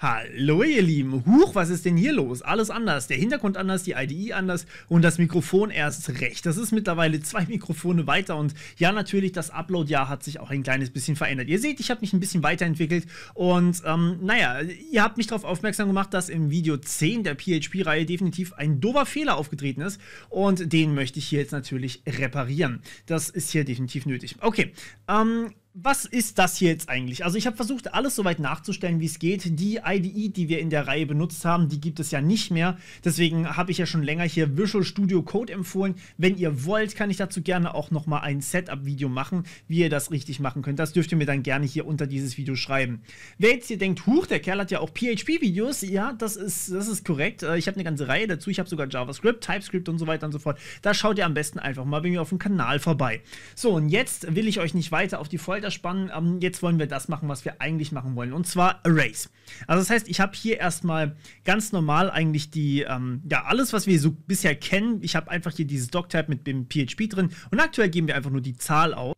Hallo ihr Lieben, huch, was ist denn hier los? Alles anders, der Hintergrund anders, die IDE anders und das Mikrofon erst recht. Das ist mittlerweile zwei Mikrofone weiter und ja natürlich, das Upload-Jahr hat sich auch ein kleines bisschen verändert. Ihr seht, ich habe mich ein bisschen weiterentwickelt und ähm, naja, ihr habt mich darauf aufmerksam gemacht, dass im Video 10 der PHP-Reihe definitiv ein dober Fehler aufgetreten ist und den möchte ich hier jetzt natürlich reparieren. Das ist hier definitiv nötig. Okay, ähm, was ist das hier jetzt eigentlich? Also ich habe versucht, alles so weit nachzustellen, wie es geht. Die IDE, die wir in der Reihe benutzt haben, die gibt es ja nicht mehr. Deswegen habe ich ja schon länger hier Visual Studio Code empfohlen. Wenn ihr wollt, kann ich dazu gerne auch nochmal ein Setup-Video machen, wie ihr das richtig machen könnt. Das dürft ihr mir dann gerne hier unter dieses Video schreiben. Wer jetzt hier denkt, huch, der Kerl hat ja auch PHP-Videos. Ja, das ist, das ist korrekt. Äh, ich habe eine ganze Reihe dazu. Ich habe sogar JavaScript, TypeScript und so weiter und so fort. Da schaut ihr am besten einfach mal bei mir auf dem Kanal vorbei. So, und jetzt will ich euch nicht weiter auf die Folge weiterspannen. Ähm, jetzt wollen wir das machen, was wir eigentlich machen wollen, und zwar Arrays. Also das heißt, ich habe hier erstmal ganz normal eigentlich die, ähm, ja, alles, was wir so bisher kennen. Ich habe einfach hier dieses Doctype mit dem PHP drin und aktuell geben wir einfach nur die Zahl aus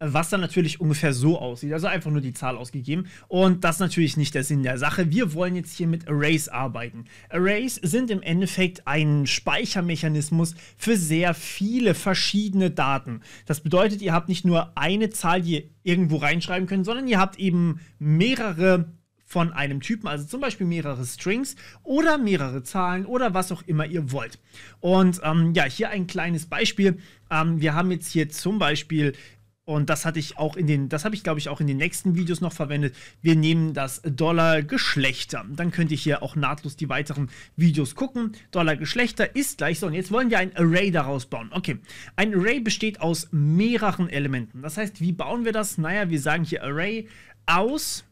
was dann natürlich ungefähr so aussieht. Also einfach nur die Zahl ausgegeben. Und das ist natürlich nicht der Sinn der Sache. Wir wollen jetzt hier mit Arrays arbeiten. Arrays sind im Endeffekt ein Speichermechanismus für sehr viele verschiedene Daten. Das bedeutet, ihr habt nicht nur eine Zahl, die ihr irgendwo reinschreiben könnt, sondern ihr habt eben mehrere von einem Typen, also zum Beispiel mehrere Strings oder mehrere Zahlen oder was auch immer ihr wollt. Und ähm, ja, hier ein kleines Beispiel. Ähm, wir haben jetzt hier zum Beispiel und das hatte ich auch in den, das habe ich glaube ich auch in den nächsten Videos noch verwendet. Wir nehmen das Dollar Geschlechter. Dann könnt ihr hier auch nahtlos die weiteren Videos gucken. Dollar Geschlechter ist gleich so. Und jetzt wollen wir ein Array daraus bauen. Okay, ein Array besteht aus mehreren Elementen. Das heißt, wie bauen wir das? Naja, wir sagen hier Array aus.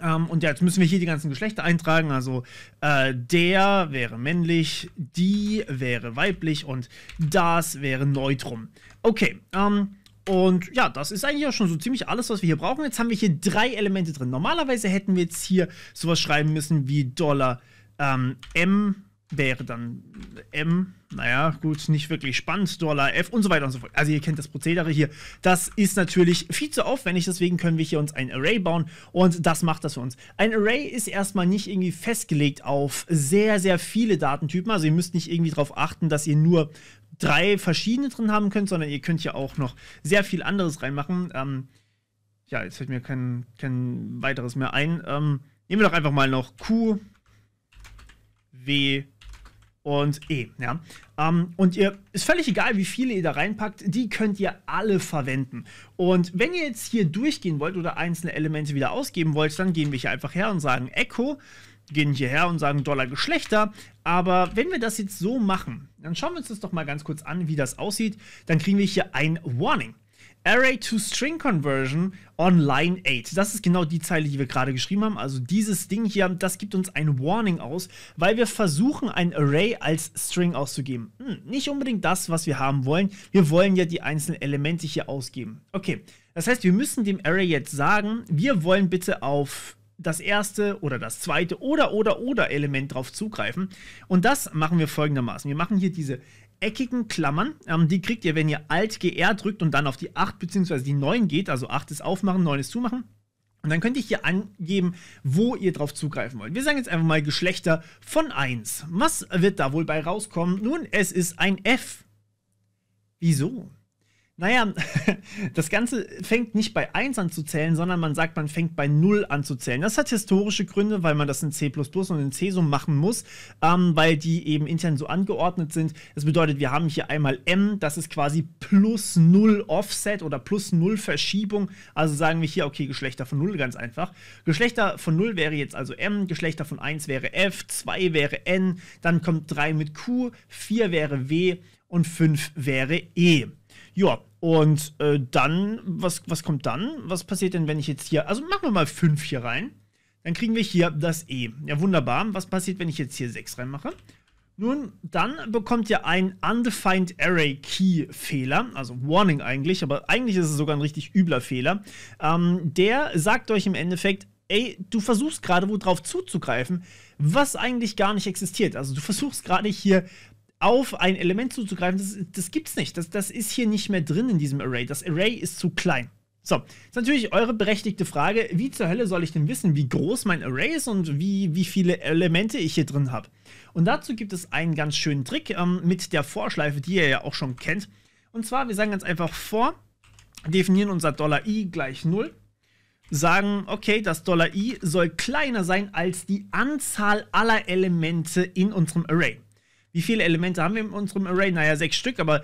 Ähm, und ja, jetzt müssen wir hier die ganzen Geschlechter eintragen. Also äh, der wäre männlich, die wäre weiblich und das wäre neutrum. Okay, ähm, und ja, das ist eigentlich auch schon so ziemlich alles, was wir hier brauchen. Jetzt haben wir hier drei Elemente drin. Normalerweise hätten wir jetzt hier sowas schreiben müssen wie Dollar ähm, M wäre dann M, naja, gut, nicht wirklich spannend, Dollar F und so weiter und so fort. Also ihr kennt das Prozedere hier. Das ist natürlich viel zu aufwendig, deswegen können wir hier uns ein Array bauen und das macht das für uns. Ein Array ist erstmal nicht irgendwie festgelegt auf sehr, sehr viele Datentypen, also ihr müsst nicht irgendwie darauf achten, dass ihr nur drei verschiedene drin haben könnt, sondern ihr könnt ja auch noch sehr viel anderes reinmachen. Ähm, ja, jetzt fällt mir kein, kein weiteres mehr ein. Ähm, nehmen wir doch einfach mal noch Q, W und E. Ja? Ähm, und ihr ist völlig egal, wie viele ihr da reinpackt, die könnt ihr alle verwenden. Und wenn ihr jetzt hier durchgehen wollt oder einzelne Elemente wieder ausgeben wollt, dann gehen wir hier einfach her und sagen Echo gehen hierher und sagen Dollar Geschlechter. Aber wenn wir das jetzt so machen, dann schauen wir uns das doch mal ganz kurz an, wie das aussieht. Dann kriegen wir hier ein Warning. Array to String Conversion on Line 8. Das ist genau die Zeile, die wir gerade geschrieben haben. Also dieses Ding hier, das gibt uns ein Warning aus, weil wir versuchen, ein Array als String auszugeben. Hm, nicht unbedingt das, was wir haben wollen. Wir wollen ja die einzelnen Elemente hier ausgeben. Okay, das heißt, wir müssen dem Array jetzt sagen, wir wollen bitte auf das erste oder das zweite oder oder oder Element drauf zugreifen. Und das machen wir folgendermaßen. Wir machen hier diese eckigen Klammern. Ähm, die kriegt ihr, wenn ihr Alt GR drückt und dann auf die 8 bzw. die 9 geht. Also 8 ist aufmachen, 9 ist zumachen. Und dann könnt ihr hier angeben, wo ihr drauf zugreifen wollt. Wir sagen jetzt einfach mal Geschlechter von 1. Was wird da wohl bei rauskommen? Nun, es ist ein F. Wieso? Naja, das Ganze fängt nicht bei 1 an zu zählen, sondern man sagt, man fängt bei 0 an zu zählen. Das hat historische Gründe, weil man das in C und in C so machen muss, ähm, weil die eben intern so angeordnet sind. Das bedeutet, wir haben hier einmal M, das ist quasi plus 0 Offset oder plus 0 Verschiebung. Also sagen wir hier, okay, Geschlechter von 0, ganz einfach. Geschlechter von 0 wäre jetzt also M, Geschlechter von 1 wäre F, 2 wäre N, dann kommt 3 mit Q, 4 wäre W und 5 wäre E. Ja, und äh, dann, was, was kommt dann? Was passiert denn, wenn ich jetzt hier, also machen wir mal 5 hier rein. Dann kriegen wir hier das E. Ja, wunderbar. Was passiert, wenn ich jetzt hier 6 reinmache? Nun, dann bekommt ihr einen Undefined Array Key Fehler, also Warning eigentlich, aber eigentlich ist es sogar ein richtig übler Fehler. Ähm, der sagt euch im Endeffekt, ey, du versuchst gerade, wo drauf zuzugreifen, was eigentlich gar nicht existiert. Also du versuchst gerade hier auf ein Element zuzugreifen, das, das gibt's nicht. Das, das ist hier nicht mehr drin in diesem Array. Das Array ist zu klein. So, ist natürlich eure berechtigte Frage, wie zur Hölle soll ich denn wissen, wie groß mein Array ist und wie, wie viele Elemente ich hier drin habe? Und dazu gibt es einen ganz schönen Trick ähm, mit der Vorschleife, die ihr ja auch schon kennt. Und zwar, wir sagen ganz einfach vor, definieren unser $i gleich 0, sagen, okay, das $i soll kleiner sein als die Anzahl aller Elemente in unserem Array wie viele Elemente haben wir in unserem Array? Naja, sechs Stück, aber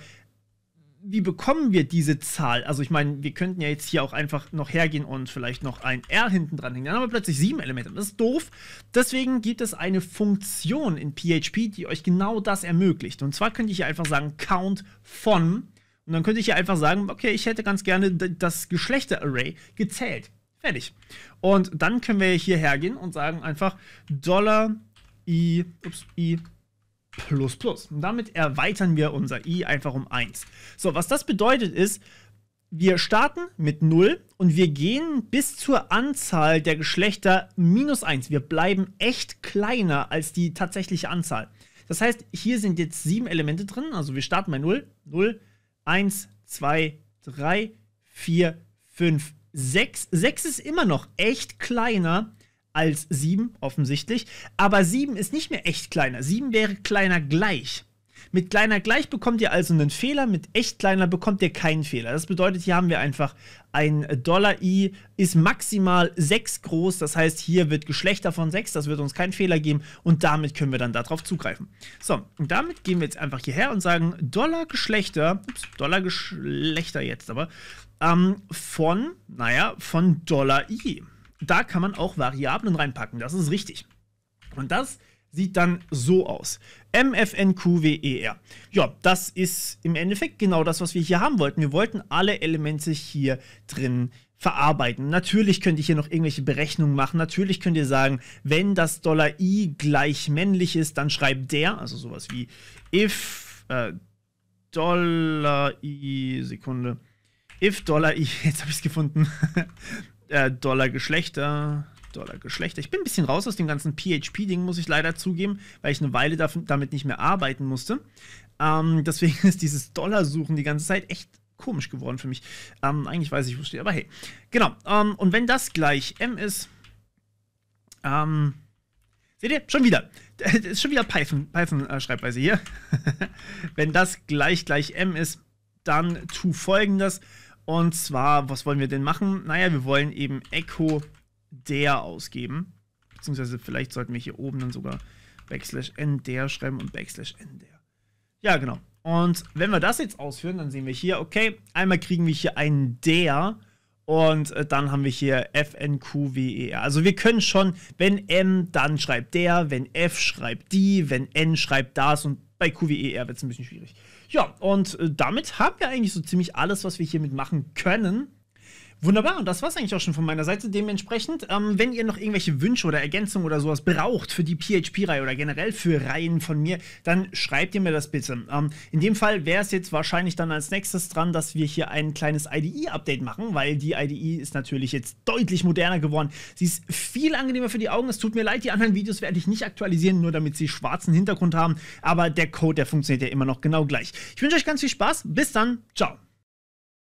wie bekommen wir diese Zahl? Also ich meine, wir könnten ja jetzt hier auch einfach noch hergehen und vielleicht noch ein R hinten dran hängen. Dann haben wir plötzlich sieben Elemente. Das ist doof. Deswegen gibt es eine Funktion in PHP, die euch genau das ermöglicht. Und zwar könnte ich hier einfach sagen count von. Und dann könnte ich hier einfach sagen, okay, ich hätte ganz gerne das Geschlechter-Array gezählt. Fertig. Und dann können wir hier hergehen und sagen einfach Dollar i, ups, i plus plus. Und damit erweitern wir unser i einfach um 1. So, was das bedeutet ist, wir starten mit 0 und wir gehen bis zur Anzahl der Geschlechter minus 1. Wir bleiben echt kleiner als die tatsächliche Anzahl. Das heißt, hier sind jetzt sieben Elemente drin. Also wir starten bei 0, 0, 1, 2, 3, 4, 5, 6. 6 ist immer noch echt kleiner als als 7, offensichtlich. Aber 7 ist nicht mehr echt kleiner. 7 wäre kleiner gleich. Mit kleiner gleich bekommt ihr also einen Fehler, mit echt kleiner bekommt ihr keinen Fehler. Das bedeutet, hier haben wir einfach ein Dollar i ist maximal 6 groß, das heißt, hier wird Geschlechter von 6, das wird uns keinen Fehler geben und damit können wir dann darauf zugreifen. So, und damit gehen wir jetzt einfach hierher und sagen Dollar Geschlechter, ups, Dollar Geschlechter jetzt aber, ähm, von, naja, von Dollar i da kann man auch Variablen reinpacken. Das ist richtig. Und das sieht dann so aus. MFNQWER. Ja, das ist im Endeffekt genau das, was wir hier haben wollten. Wir wollten alle Elemente hier drin verarbeiten. Natürlich könnt ihr hier noch irgendwelche Berechnungen machen. Natürlich könnt ihr sagen, wenn das Dollar $i gleich männlich ist, dann schreibt der, also sowas wie if äh, Dollar $i, Sekunde, if Dollar $i, jetzt habe ich es gefunden, äh, Dollar Geschlechter. Dollar Geschlechter. Ich bin ein bisschen raus aus dem ganzen PHP-Ding, muss ich leider zugeben, weil ich eine Weile damit nicht mehr arbeiten musste. Ähm, deswegen ist dieses Dollarsuchen die ganze Zeit echt komisch geworden für mich. Ähm, eigentlich weiß ich, wusste ich, aber hey. Genau. Ähm, und wenn das gleich M ist. Ähm, seht ihr? Schon wieder. Das ist schon wieder Python-Schreibweise Python, äh, hier. wenn das gleich gleich M ist, dann tu folgendes. Und zwar, was wollen wir denn machen? Naja, wir wollen eben Echo der ausgeben. Beziehungsweise vielleicht sollten wir hier oben dann sogar Backslash n der schreiben und Backslash n der. Ja, genau. Und wenn wir das jetzt ausführen, dann sehen wir hier, okay, einmal kriegen wir hier einen der und äh, dann haben wir hier FNQWER. Also wir können schon, wenn M, dann schreibt der, wenn F schreibt die, wenn N schreibt das und bei QWER wird es ein bisschen schwierig. Ja, und äh, damit haben wir eigentlich so ziemlich alles, was wir hiermit machen können. Wunderbar, und das war es eigentlich auch schon von meiner Seite. Dementsprechend, ähm, wenn ihr noch irgendwelche Wünsche oder Ergänzungen oder sowas braucht für die PHP-Reihe oder generell für Reihen von mir, dann schreibt ihr mir das bitte. Ähm, in dem Fall wäre es jetzt wahrscheinlich dann als nächstes dran, dass wir hier ein kleines IDE-Update machen, weil die IDE ist natürlich jetzt deutlich moderner geworden. Sie ist viel angenehmer für die Augen. Es tut mir leid, die anderen Videos werde ich nicht aktualisieren, nur damit sie schwarzen Hintergrund haben. Aber der Code, der funktioniert ja immer noch genau gleich. Ich wünsche euch ganz viel Spaß. Bis dann. Ciao.